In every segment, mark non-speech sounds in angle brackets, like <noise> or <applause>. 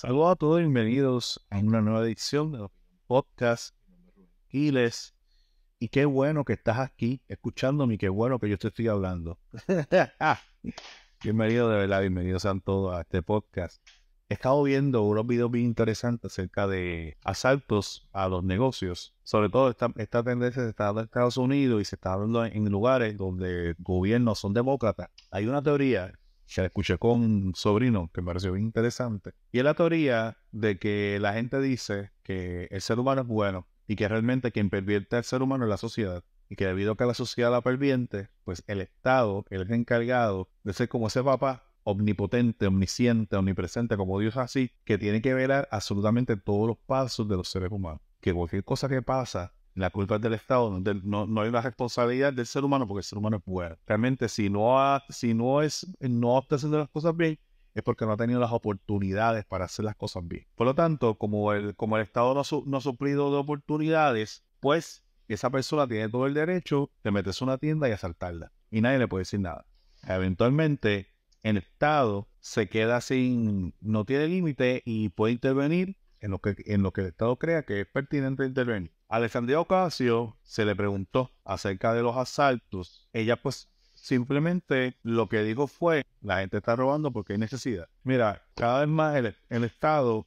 Saludos a todos, bienvenidos a una nueva edición de los podcasts Giles. Y qué bueno que estás aquí escuchándome y qué bueno que yo te estoy hablando. <laughs> bienvenido de verdad, bienvenidos a todos a este podcast. He estado viendo unos videos bien interesantes acerca de asaltos a los negocios. Sobre todo esta, esta tendencia se está dando en Estados Unidos y se está dando en lugares donde gobiernos son demócratas. Hay una teoría que escuché con un sobrino que me pareció bien interesante. Y es la teoría de que la gente dice que el ser humano es bueno y que realmente quien pervierte al ser humano es la sociedad. Y que debido a que la sociedad la pervierte, pues el Estado, él es encargado de ser como ese papá omnipotente, omnisciente, omnipresente, como Dios así, que tiene que velar absolutamente todos los pasos de los seres humanos. Que cualquier cosa que pasa la culpa es del Estado, donde no, hay una responsabilidad del ser humano porque el ser humano es bueno. Realmente, si no, ha, si no, es, no está haciendo las cosas bien, es porque no ha tenido las oportunidades para hacer las cosas bien. Por lo tanto, como el, como el Estado no, ha suplido de oportunidades, pues esa persona tiene todo el derecho de meterse a una tienda y asaltarla. Y nadie le puede decir nada. Eventualmente, el Estado se queda sin, no tiene límite y puede intervenir en lo que, en lo que el Estado crea que es pertinente intervenir. Alexandria Ocasio se le preguntó acerca de los asaltos. Ella pues simplemente lo que dijo fue, la gente está robando porque hay necesidad. Mira, cada vez más el, Estado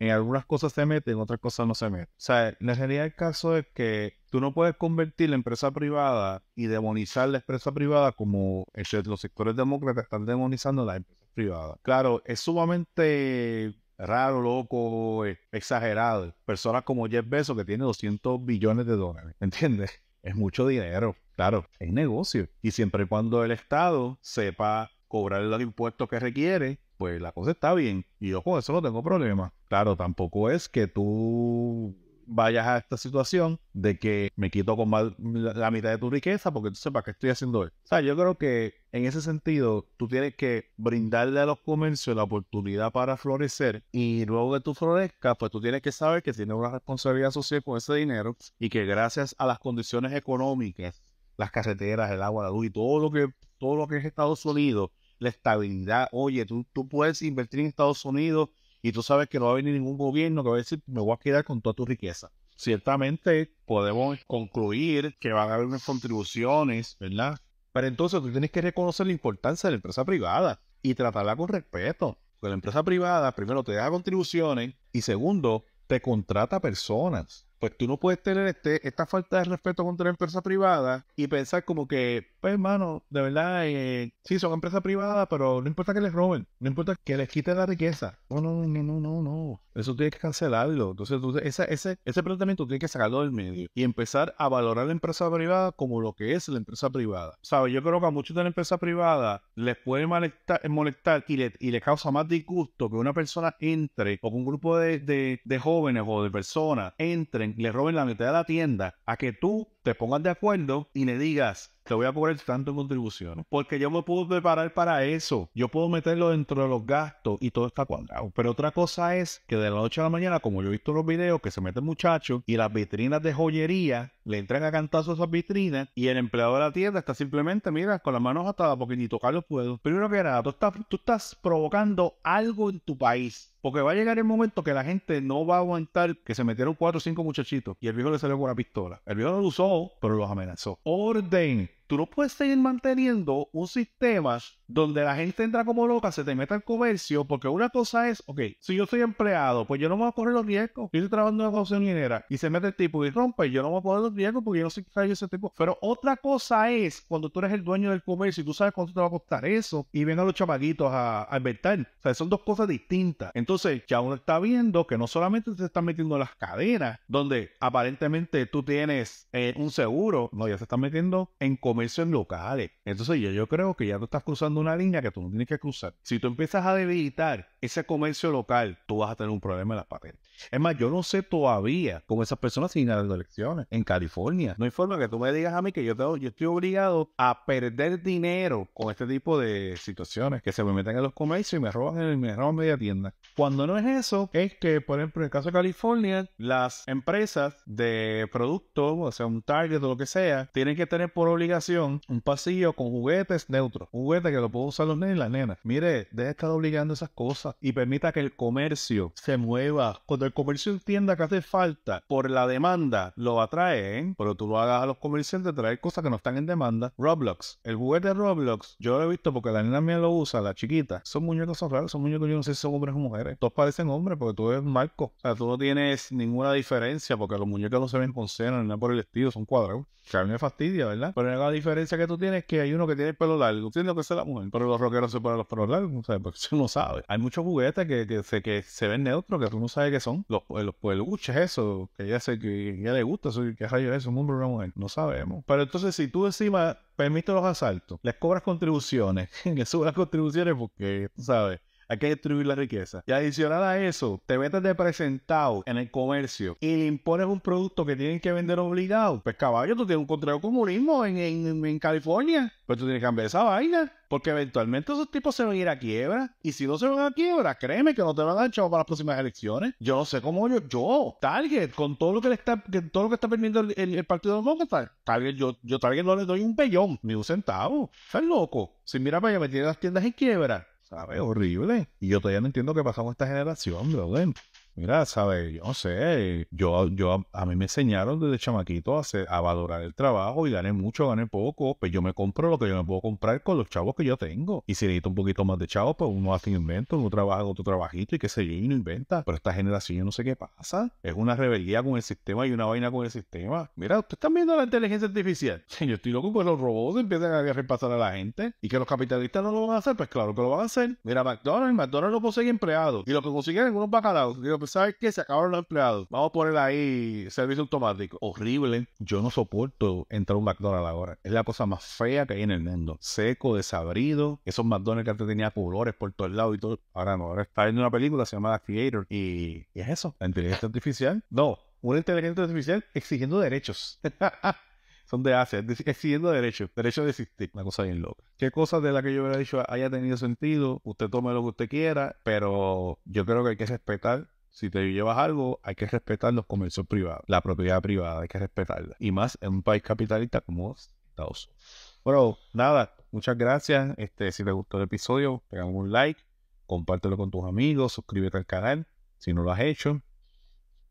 en algunas cosas se mete, en otras cosas no se mete. O sea, la realidad el caso es que tú no puedes convertir la empresa privada y demonizar la empresa privada como los sectores demócratas están demonizando la empresa privada. Claro, es sumamente raro, loco, eh, exagerado. Personas como Jeff Bezos que tiene 200 billones de dólares, <laughs> ¿entiendes? Es mucho dinero, claro, es negocio. Y siempre y cuando el Estado sepa cobrar los impuestos que requiere, pues la cosa está bien. Y yo con eso no tengo problema. Claro, tampoco es que tú vayas a esta situación de que me quito con más la, mitad de tu riqueza, porque tú sepas qué estoy haciendo esto? O sea, yo creo que en ese sentido, tú tienes que brindarle a los comercios la oportunidad para florecer y luego que tú florezcas, pues tú tienes que saber que tienes una responsabilidad social con ese dinero y que gracias a las condiciones económicas, las carreteras, el agua, la luz y todo lo que, todo lo que es Estados Unidos, la estabilidad, oye, tú, tú puedes invertir en Estados Unidos y tú sabes que no va a venir ningún gobierno que va a decir, me voy a quedar con toda tu riqueza. Ciertamente podemos concluir que van a haber unas contribuciones, ¿verdad? Pero entonces tú tienes que reconocer la importancia de la empresa privada y tratarla con respeto. Porque la empresa privada, primero, te da contribuciones y segundo, te contrata personas pues tú no puedes tener este, esta falta de respeto contra la empresa privada y pensar como que, pues hermano, de verdad, eh, sí, son empresas privadas, pero no importa que les roben, no importa que les quite la riqueza. No, no, no, no, no, Eso tiene que cancelarlo. Entonces, ese, ese, ese planteamiento tienes que sacarlo del medio y empezar a valorar la empresa privada como lo que es la empresa privada. ¿Sabes? Yo creo que a muchos de la empresa privada les puede molestar, molestar y, les y le causa más disgusto que una persona entre o que un grupo de, de jóvenes o de personas entren le roben la mitad de la tienda, a que tú te pongas de acuerdo y le digas, te voy a poner tanto en contribuciones. Porque yo me puedo preparar para eso. Yo puedo meterlo dentro de los gastos y todo está cuadrado. Pero otra cosa es que de la noche a la mañana, como yo he visto los videos, que se meten muchachos y las vitrinas de joyería le entran a cantar a esas vitrinas y el empleado de la tienda está simplemente, mira, con las manos atadas porque ni tocar puedo. Primero que nada, tú estás, provocando algo en tu país. Porque va a llegar el momento que la gente no va a aguantar que se metieron cuatro o cinco muchachitos y el viejo le salió con la pistola. El viejo no lo usó, pero los amenazó. Orden tú no puedes seguir manteniendo un sistema donde la gente entra como loca, se te mete al comercio, porque una cosa es, ok, si yo soy empleado, pues yo no me voy a correr los riesgos. Yo estoy trabajando en una cosa minera y se mete el tipo y rompe, yo no voy a correr los riesgos porque yo no sé qué ese tipo. Pero otra cosa es cuando tú eres el dueño del comercio y tú sabes cuánto te va a costar eso y vengan los chamaguitos a, a inventar. O sea, son dos cosas distintas. Entonces, ya uno está viendo que no solamente se están metiendo en las cadenas, donde aparentemente tú tienes eh, un seguro, no, ya se están metiendo en comercio en locales. Entonces, yo, yo creo que ya tú estás cruzando una línea que tú no tienes que cruzar. Si tú empiezas a debilitar ese comercio local, tú vas a tener un problema en las patentes. Es más, yo no sé todavía cómo esas personas siguen ganando elecciones en California. No hay forma que tú me digas a mí que yo, tengo, yo estoy obligado a perder dinero con este tipo de situaciones que se me meten en los comercios y me roban, en, me roban media tienda. Cuando no es eso, es que, por ejemplo, en el caso de California, las empresas de productos, o sea, un Target o lo que sea, tienen que tener por obligación un pasillo con juguetes neutros. Juguetes que los puedo usar los nenes y las nenas. Mire, de estar obligando esas cosas y permita que el comercio se mueva. Cuando el comercio entienda que hace falta por la demanda, lo atraen, pero tú lo hagas a los comerciantes traer cosas que no están en demanda. Roblox, el juguete de Roblox, yo lo he visto porque la nena mía lo usa, la chiquita. Son muñecos son raros, son muñecos, yo no sé si son hombres o mujeres. Todos parecen hombres porque tú eres Marco. O sea, tú no tienes ninguna diferencia porque los muñecos no se ven con cena ni nada por el estilo, son cuadrados. Que me fastidia, ¿verdad? Pero la diferencia que tú tienes es que hay uno que tiene el pelo largo, siendo que es la mujer pero los rockeros se ponen los pelos no ¿sabes? porque tú no sabe Hay muchos juguetes que, que, se, que se ven neutros que tú no sabes qué son. Los, eh, los peluches, eso, que ya, sé que ya le gusta, eso, que rayos es eso, un hombre o una No sabemos. Pero entonces, si tú encima permites los asaltos, les cobras contribuciones, <laughs> les subes las contribuciones porque, tú sabes, hay que distribuir la riqueza. Y adicional a eso, te metes de presentado en el comercio y le impones un producto que tienen que vender obligado. Pues caballo, tú tienes un contrario comunismo en, en, en California, pues tú tienes que cambiar esa vaina. Porque eventualmente esos tipos se van a ir a quiebra. Y si no se van a quiebra, créeme que no te van a dar chavo para las próximas elecciones. Yo no sé cómo yo, yo, Target, con todo lo que le está, que todo lo que está perdiendo el, el, Partido Demócrata, Target, yo, yo Target no le doy un pellón, ni un centavo. Es loco. Si mira para allá, me tiene las tiendas en quiebra. ¿Sabes? Horrible. Y yo todavía no entiendo qué pasa con esta generación, brother. Mira, sabes, yo no sé, yo, yo a, mí me enseñaron desde chamaquito a, a valorar el trabajo y gané mucho, gané poco, pues yo me compro lo que yo me puedo comprar con los chavos que yo tengo. Y si necesito un poquito más de chavos, pues uno hace invento, uno trabaja con otro trabajito y qué sé yo, y no inventa. Pero esta generación yo no sé qué pasa. Es una rebeldía con el sistema y una vaina con el sistema. Mira, ustedes están viendo la inteligencia artificial. <laughs> Yo estoy loco porque los robots empiezan a repasar a la gente y que los capitalistas no lo van a hacer, pues claro que lo van a hacer. Mira, McDonald's, McDonald's no posee empleados y lo que consiguen es unos bacalaos. ¿sabes qué? Se acabaron los empleados. Vamos a poner ahí servicio automático. Horrible. Yo no soporto entrar un McDonald's ahora. Es la cosa más fea que hay en el mundo. Seco, desabrido. Esos McDonald's que antes tenía colores por todos lados y todo. Ahora no. Ahora está en una película, se llama Creator. Y, es eso. La inteligencia artificial. No. Una inteligencia artificial exigiendo derechos. <laughs> son de Asia, exigiendo derechos, Derecho de existir, una cosa bien loca. ¿Qué cosa de la que yo hubiera dicho haya tenido sentido? Usted tome lo que usted quiera, pero yo creo que hay que respetar si te llevas algo, hay que respetar los comercios privados, la propiedad privada, hay que respetarla. Y más en un país capitalista como Estados Unidos. Bueno, nada, muchas gracias. Este, si te gustó el episodio, pegame un like, compártelo con tus amigos, suscríbete al canal. Si no lo has hecho,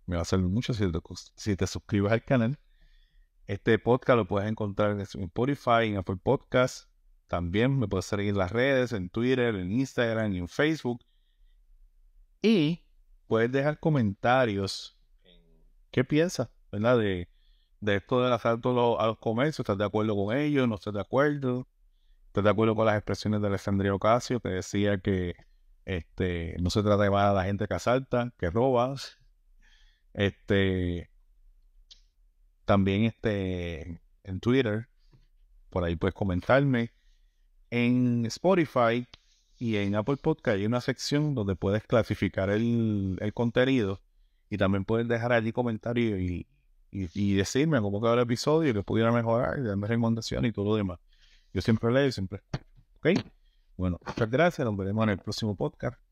me va a servir mucho si te, si te suscribes al canal. Este podcast lo puedes encontrar en Spotify, en Apple Podcast También me puedes seguir en las redes, en Twitter, en Instagram, y en Facebook. Y puedes dejar comentarios. ¿Qué piensas, verdad? De, esto del asalto a los, comercios. ¿Estás de acuerdo con ellos? ¿No estás de acuerdo? ¿Estás de acuerdo con las expresiones de Alexandria Ocasio que decía que este, no se trata de más a la gente que asalta, que robas? Este, también este, en Twitter, por ahí puedes comentarme. En Spotify y en Apple Podcast hay una sección donde puedes clasificar el, contenido y también puedes dejar allí comentarios y, y, decirme cómo quedó el episodio, y que pudiera mejorar, y darme recomendaciones y todo lo demás. Yo siempre leo, siempre. ¿Ok? Bueno, muchas gracias. Nos veremos en el próximo podcast.